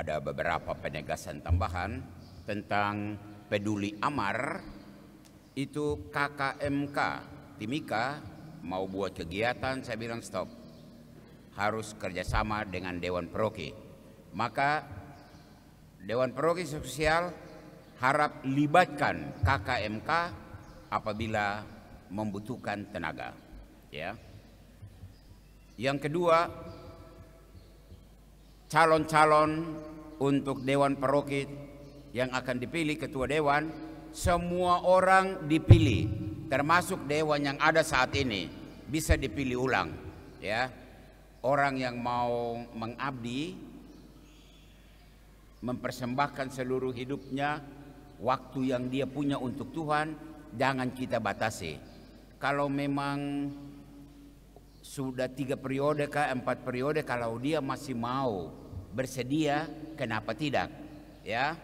ada beberapa penegasan tambahan tentang peduli amar itu KKMK Timika mau buat kegiatan saya bilang stop harus kerjasama dengan Dewan Peroki maka Dewan Peroki Sosial harap libatkan KKMK apabila membutuhkan tenaga ya yang kedua calon-calon untuk Dewan Perokit yang akan dipilih ketua Dewan semua orang dipilih termasuk Dewan yang ada saat ini bisa dipilih ulang ya orang yang mau mengabdi mempersembahkan seluruh hidupnya waktu yang dia punya untuk Tuhan jangan kita batasi kalau memang sudah tiga periode kah empat periode kalau dia masih mau bersedia kenapa tidak ya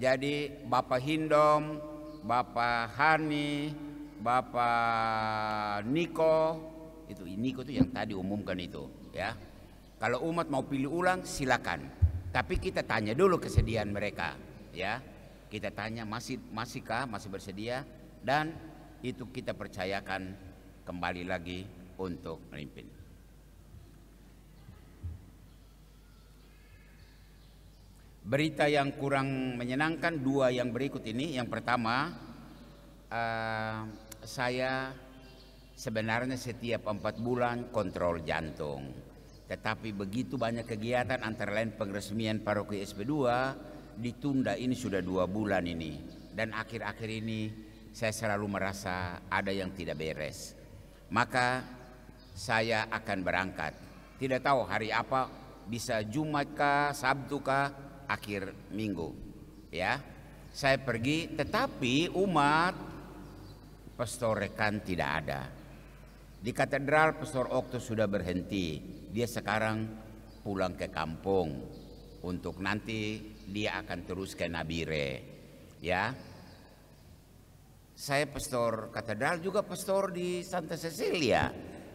jadi Bapak Hindom Bapak Hani Bapak Niko itu Niko itu yang tadi umumkan itu ya kalau umat mau pilih ulang silakan tapi kita tanya dulu kesediaan mereka ya kita tanya masih masihkah masih bersedia dan itu kita percayakan kembali lagi untuk memimpin. berita yang kurang menyenangkan dua yang berikut ini. Yang pertama, uh, saya sebenarnya setiap empat bulan kontrol jantung. Tetapi begitu banyak kegiatan antara lain pengresmian paroki SP2 ditunda ini sudah dua bulan ini. Dan akhir-akhir ini saya selalu merasa ada yang tidak beres. Maka saya akan berangkat. Tidak tahu hari apa, bisa Jumat kah, Sabtu kah, akhir minggu ya saya pergi tetapi umat pastor rekan tidak ada di katedral pastor Okto sudah berhenti dia sekarang pulang ke kampung untuk nanti dia akan terus ke Nabire ya saya pastor katedral juga pastor di Santa Cecilia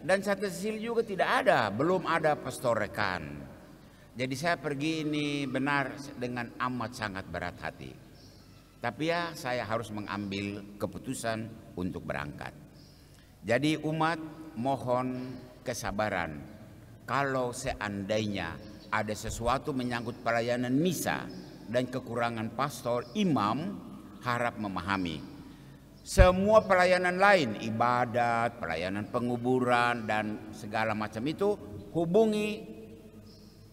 dan Santa Cecilia juga tidak ada belum ada pastor rekan jadi saya pergi ini benar dengan amat sangat berat hati. Tapi ya saya harus mengambil keputusan untuk berangkat. Jadi umat mohon kesabaran. Kalau seandainya ada sesuatu menyangkut pelayanan misa dan kekurangan pastor, imam harap memahami. Semua pelayanan lain, ibadat, pelayanan penguburan dan segala macam itu hubungi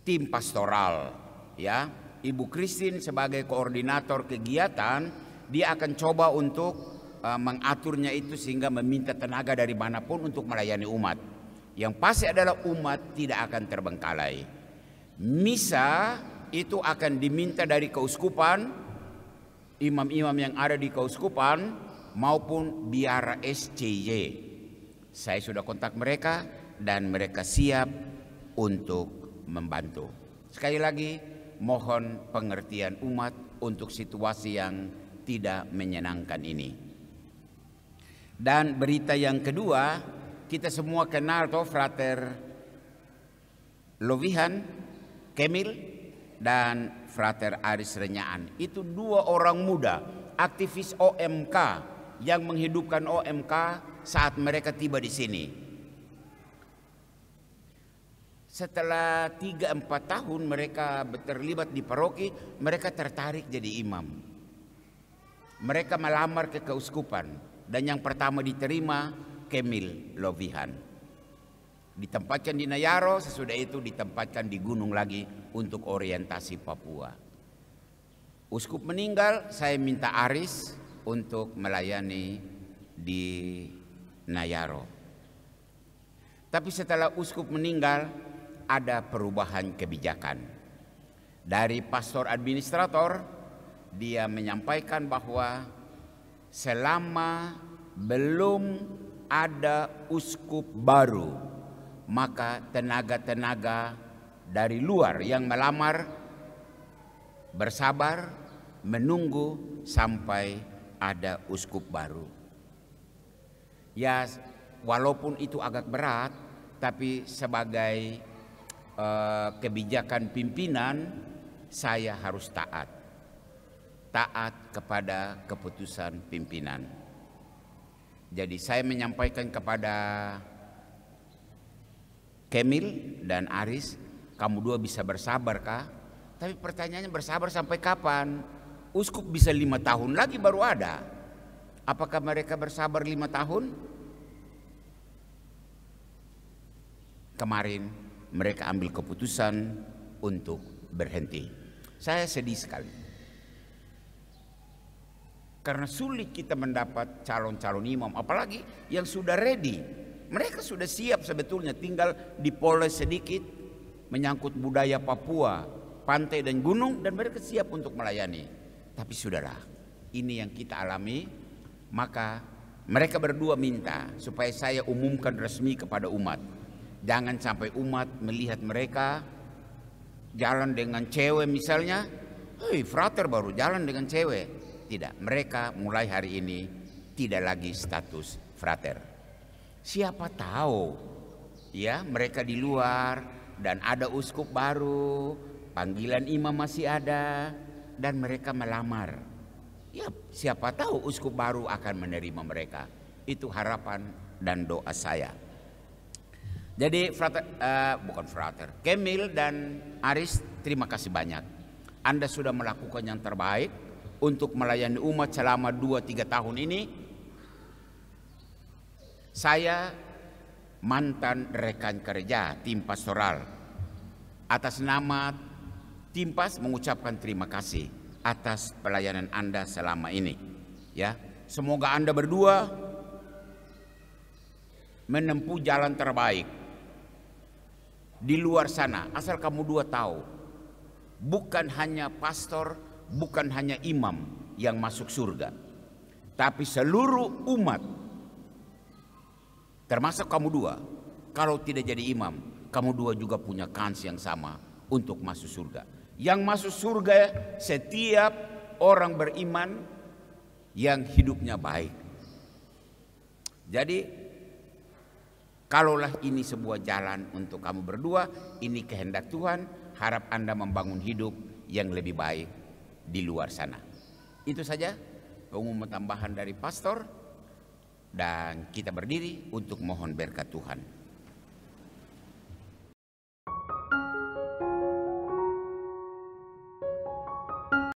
tim pastoral ya Ibu Kristin sebagai koordinator kegiatan dia akan coba untuk uh, mengaturnya itu sehingga meminta tenaga dari manapun untuk melayani umat yang pasti adalah umat tidak akan terbengkalai misa itu akan diminta dari keuskupan imam-imam yang ada di keuskupan maupun biara SCJ. saya sudah kontak mereka dan mereka siap untuk membantu. Sekali lagi, mohon pengertian umat untuk situasi yang tidak menyenangkan ini. Dan berita yang kedua, kita semua kenal toh Frater Lovihan, Kemil, dan Frater Aris Renyaan. Itu dua orang muda, aktivis OMK yang menghidupkan OMK saat mereka tiba di sini. Setelah 3-4 tahun mereka terlibat di paroki, mereka tertarik jadi imam. Mereka melamar ke keuskupan dan yang pertama diterima Kemil Lovihan. Ditempatkan di Nayaro, sesudah itu ditempatkan di gunung lagi untuk orientasi Papua. Uskup meninggal, saya minta Aris untuk melayani di Nayaro. Tapi setelah uskup meninggal, ada perubahan kebijakan. Dari pastor administrator, dia menyampaikan bahwa selama belum ada uskup baru, maka tenaga-tenaga dari luar yang melamar bersabar menunggu sampai ada uskup baru. Ya, walaupun itu agak berat, tapi sebagai Eh, kebijakan pimpinan saya harus taat. Taat kepada keputusan pimpinan. Jadi saya menyampaikan kepada Kemil dan Aris, kamu dua bisa bersabar kah? Tapi pertanyaannya bersabar sampai kapan? Uskup bisa lima tahun lagi baru ada. Apakah mereka bersabar lima tahun? Kemarin mereka ambil keputusan untuk berhenti. Saya sedih sekali. Karena sulit kita mendapat calon-calon imam, apalagi yang sudah ready. Mereka sudah siap sebetulnya, tinggal dipoles sedikit, menyangkut budaya Papua, pantai dan gunung, dan mereka siap untuk melayani. Tapi saudara, ini yang kita alami, maka mereka berdua minta supaya saya umumkan resmi kepada umat Jangan sampai umat melihat mereka jalan dengan cewek misalnya. Hei, frater baru jalan dengan cewek. Tidak, mereka mulai hari ini tidak lagi status frater. Siapa tahu ya mereka di luar dan ada uskup baru, panggilan imam masih ada dan mereka melamar. Ya, siapa tahu uskup baru akan menerima mereka. Itu harapan dan doa saya. Jadi frater, uh, bukan frater, Kemil dan Aris terima kasih banyak. Anda sudah melakukan yang terbaik untuk melayani umat selama 2-3 tahun ini. Saya mantan rekan kerja tim pastoral. Atas nama tim pas mengucapkan terima kasih atas pelayanan Anda selama ini. Ya, semoga Anda berdua menempuh jalan terbaik di luar sana. Asal kamu dua tahu, bukan hanya pastor, bukan hanya imam yang masuk surga. Tapi seluruh umat, termasuk kamu dua, kalau tidak jadi imam, kamu dua juga punya kans yang sama untuk masuk surga. Yang masuk surga setiap orang beriman yang hidupnya baik. Jadi Kalaulah ini sebuah jalan untuk kamu berdua, ini kehendak Tuhan, harap Anda membangun hidup yang lebih baik di luar sana. Itu saja pengumuman tambahan dari pastor dan kita berdiri untuk mohon berkat Tuhan.